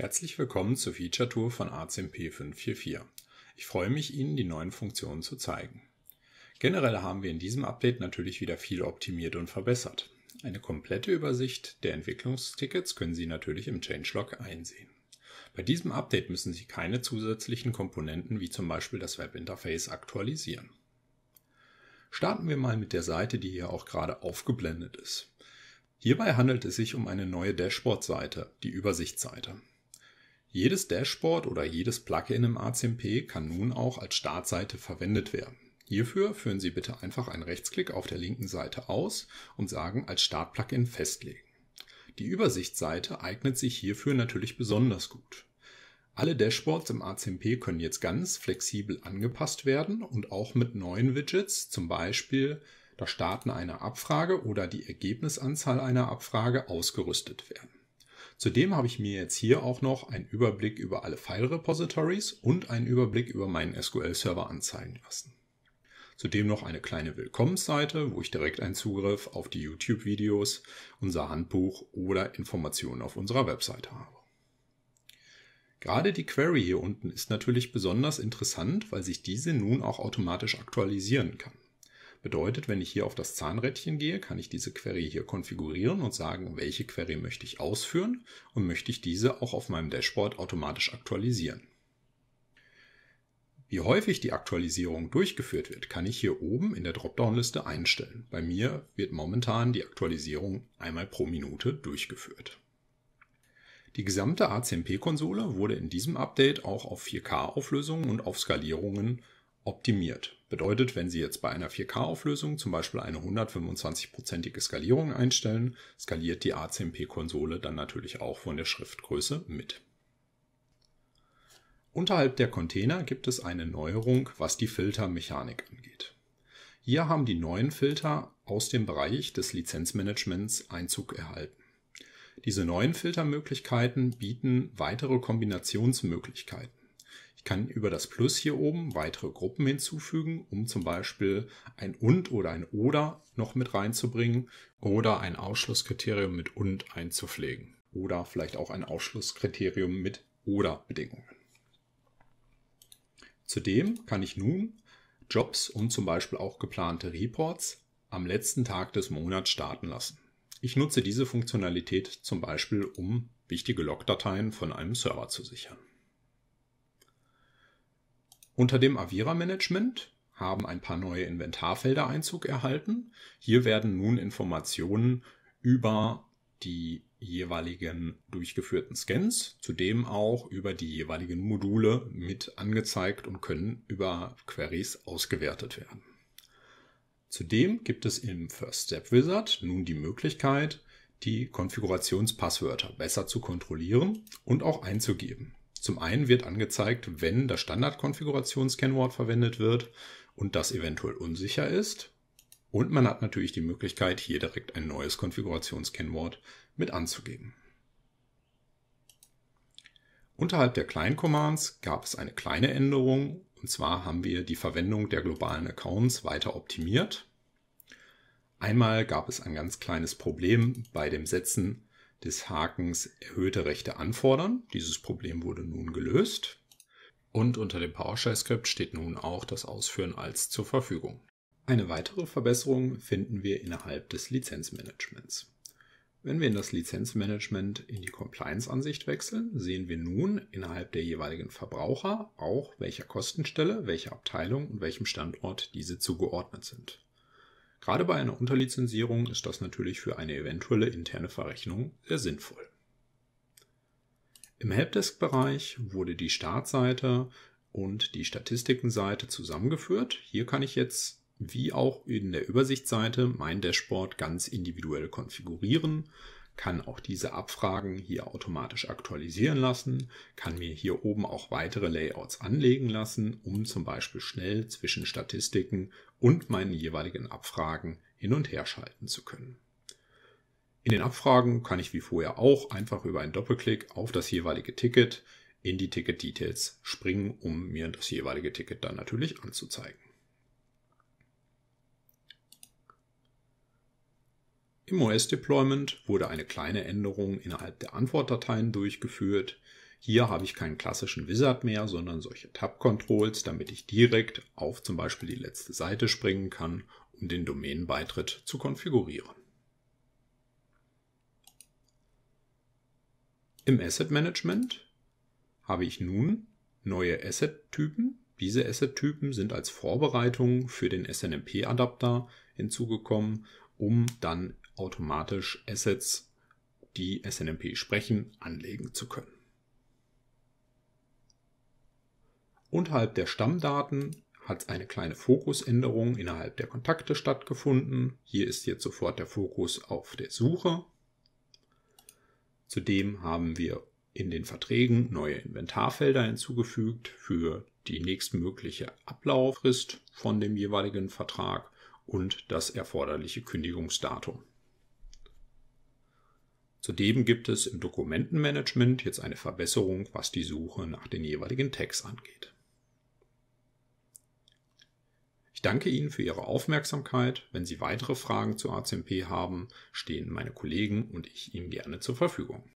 Herzlich willkommen zur Feature Tour von ACMP 544. Ich freue mich, Ihnen die neuen Funktionen zu zeigen. Generell haben wir in diesem Update natürlich wieder viel optimiert und verbessert. Eine komplette Übersicht der Entwicklungstickets können Sie natürlich im Changelog einsehen. Bei diesem Update müssen Sie keine zusätzlichen Komponenten wie zum Beispiel das Webinterface aktualisieren. Starten wir mal mit der Seite, die hier auch gerade aufgeblendet ist. Hierbei handelt es sich um eine neue Dashboard-Seite, die Übersichtsseite. Jedes Dashboard oder jedes Plugin im ACMP kann nun auch als Startseite verwendet werden. Hierfür führen Sie bitte einfach einen Rechtsklick auf der linken Seite aus und sagen als Startplugin festlegen. Die Übersichtsseite eignet sich hierfür natürlich besonders gut. Alle Dashboards im ACMP können jetzt ganz flexibel angepasst werden und auch mit neuen Widgets, zum Beispiel das Starten einer Abfrage oder die Ergebnisanzahl einer Abfrage, ausgerüstet werden. Zudem habe ich mir jetzt hier auch noch einen Überblick über alle File-Repositories und einen Überblick über meinen SQL-Server anzeigen lassen. Zudem noch eine kleine Willkommensseite, wo ich direkt einen Zugriff auf die YouTube-Videos, unser Handbuch oder Informationen auf unserer Webseite habe. Gerade die Query hier unten ist natürlich besonders interessant, weil sich diese nun auch automatisch aktualisieren kann. Bedeutet, wenn ich hier auf das Zahnrädchen gehe, kann ich diese Query hier konfigurieren und sagen, welche Query möchte ich ausführen und möchte ich diese auch auf meinem Dashboard automatisch aktualisieren. Wie häufig die Aktualisierung durchgeführt wird, kann ich hier oben in der Dropdown-Liste einstellen. Bei mir wird momentan die Aktualisierung einmal pro Minute durchgeführt. Die gesamte ACMP-Konsole wurde in diesem Update auch auf 4K-Auflösungen und auf Skalierungen optimiert. Bedeutet, wenn Sie jetzt bei einer 4K-Auflösung zum Beispiel eine 125-prozentige Skalierung einstellen, skaliert die A10P-Konsole dann natürlich auch von der Schriftgröße mit. Unterhalb der Container gibt es eine Neuerung, was die Filtermechanik angeht. Hier haben die neuen Filter aus dem Bereich des Lizenzmanagements Einzug erhalten. Diese neuen Filtermöglichkeiten bieten weitere Kombinationsmöglichkeiten. Ich kann über das Plus hier oben weitere Gruppen hinzufügen, um zum Beispiel ein und oder ein oder noch mit reinzubringen oder ein Ausschlusskriterium mit und einzupflegen oder vielleicht auch ein Ausschlusskriterium mit oder Bedingungen. Zudem kann ich nun Jobs und zum Beispiel auch geplante Reports am letzten Tag des Monats starten lassen. Ich nutze diese Funktionalität zum Beispiel, um wichtige Logdateien von einem Server zu sichern. Unter dem Avira-Management haben ein paar neue Inventarfelder Einzug erhalten. Hier werden nun Informationen über die jeweiligen durchgeführten Scans, zudem auch über die jeweiligen Module mit angezeigt und können über Queries ausgewertet werden. Zudem gibt es im First Step Wizard nun die Möglichkeit, die Konfigurationspasswörter besser zu kontrollieren und auch einzugeben. Zum einen wird angezeigt, wenn das Standardkonfigurations-Kennwort verwendet wird und das eventuell unsicher ist. Und man hat natürlich die Möglichkeit, hier direkt ein neues Konfigurationskennwort mit anzugeben. Unterhalb der Client-Commands gab es eine kleine Änderung, und zwar haben wir die Verwendung der globalen Accounts weiter optimiert. Einmal gab es ein ganz kleines Problem bei dem Setzen des Hakens erhöhte Rechte anfordern. Dieses Problem wurde nun gelöst. Und unter dem PowerShell-Skript steht nun auch das Ausführen als zur Verfügung. Eine weitere Verbesserung finden wir innerhalb des Lizenzmanagements. Wenn wir in das Lizenzmanagement in die Compliance-Ansicht wechseln, sehen wir nun innerhalb der jeweiligen Verbraucher auch, welcher Kostenstelle, welcher Abteilung und welchem Standort diese zugeordnet sind. Gerade bei einer Unterlizenzierung ist das natürlich für eine eventuelle interne Verrechnung sehr sinnvoll. Im Helpdesk-Bereich wurde die Startseite und die Statistikenseite zusammengeführt. Hier kann ich jetzt wie auch in der Übersichtsseite mein Dashboard ganz individuell konfigurieren kann auch diese Abfragen hier automatisch aktualisieren lassen, kann mir hier oben auch weitere Layouts anlegen lassen, um zum Beispiel schnell zwischen Statistiken und meinen jeweiligen Abfragen hin und her schalten zu können. In den Abfragen kann ich wie vorher auch einfach über einen Doppelklick auf das jeweilige Ticket in die Ticket Details springen, um mir das jeweilige Ticket dann natürlich anzuzeigen. Im OS-Deployment wurde eine kleine Änderung innerhalb der Antwortdateien durchgeführt. Hier habe ich keinen klassischen Wizard mehr, sondern solche Tab-Controls, damit ich direkt auf zum Beispiel die letzte Seite springen kann, um den Domänenbeitritt zu konfigurieren. Im Asset Management habe ich nun neue Asset-Typen. Diese Asset-Typen sind als Vorbereitung für den SNMP-Adapter hinzugekommen, um dann automatisch Assets, die SNMP sprechen, anlegen zu können. Unterhalb der Stammdaten hat eine kleine Fokusänderung innerhalb der Kontakte stattgefunden. Hier ist jetzt sofort der Fokus auf der Suche. Zudem haben wir in den Verträgen neue Inventarfelder hinzugefügt für die nächstmögliche Ablauffrist von dem jeweiligen Vertrag und das erforderliche Kündigungsdatum. Zudem gibt es im Dokumentenmanagement jetzt eine Verbesserung, was die Suche nach den jeweiligen Tags angeht. Ich danke Ihnen für Ihre Aufmerksamkeit. Wenn Sie weitere Fragen zu ACMP haben, stehen meine Kollegen und ich Ihnen gerne zur Verfügung.